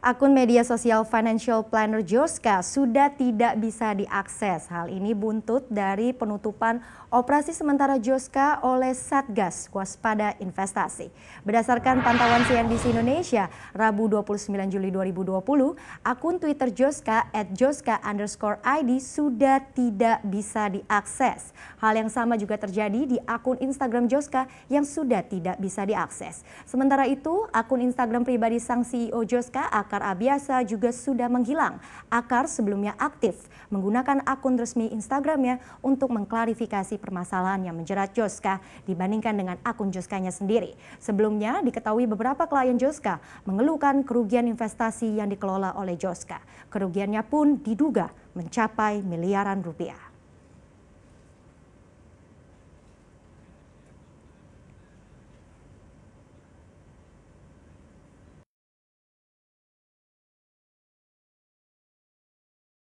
akun media sosial Financial Planner Joska sudah tidak bisa diakses. Hal ini buntut dari penutupan operasi sementara Joska oleh Satgas Waspada Investasi. Berdasarkan pantauan CNBC Indonesia, Rabu 29 Juli 2020, akun Twitter Joska at Joska underscore ID sudah tidak bisa diakses. Hal yang sama juga terjadi di akun Instagram Joska yang sudah tidak bisa diakses. Sementara itu, akun Instagram pribadi sang CEO e Joska, akar biasa juga sudah menghilang. Akar sebelumnya aktif menggunakan akun resmi Instagramnya untuk mengklarifikasi permasalahan yang menjerat Joska dibandingkan dengan akun Joskanya sendiri. Sebelumnya diketahui beberapa klien Joska mengeluhkan kerugian investasi yang dikelola oleh Joska. Kerugiannya pun diduga mencapai miliaran rupiah.